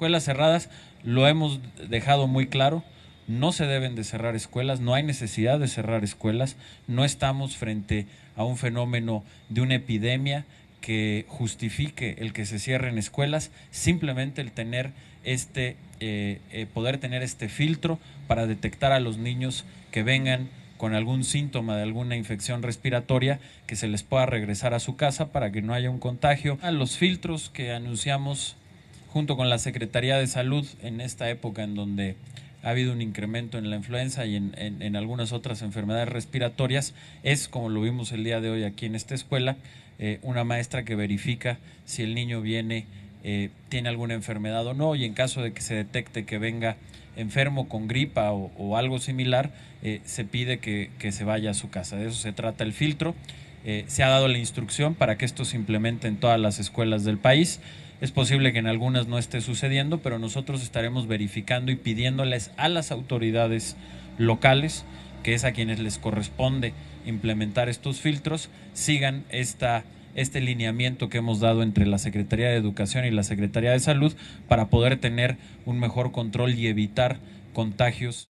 escuelas cerradas, lo hemos dejado muy claro, no se deben de cerrar escuelas, no hay necesidad de cerrar escuelas, no estamos frente a un fenómeno de una epidemia que justifique el que se cierren escuelas, simplemente el tener este, eh, eh, poder tener este filtro para detectar a los niños que vengan con algún síntoma de alguna infección respiratoria que se les pueda regresar a su casa para que no haya un contagio. A los filtros que anunciamos junto con la Secretaría de Salud en esta época en donde ha habido un incremento en la influenza y en, algunas otras enfermedades respiratorias, es, como lo vimos el día de hoy aquí en esta escuela, eh, una maestra que verifica si el niño viene, eh, tiene alguna enfermedad o no, y en caso de que se detecte que venga enfermo con gripa o, algo similar, eh, se pide que, que, se vaya a su casa. De eso se trata el filtro. se ha dado la instrucción para que esto se implemente en todas las escuelas del país. Es posible que en algunas no esté sucediendo, pero nosotros estaremos verificando y pidiéndoles a las autoridades locales, que es a quienes les corresponde implementar estos filtros, sigan esta este lineamiento que hemos dado entre la Secretaría de Educación y la Secretaría de Salud para poder tener un mejor control y evitar contagios.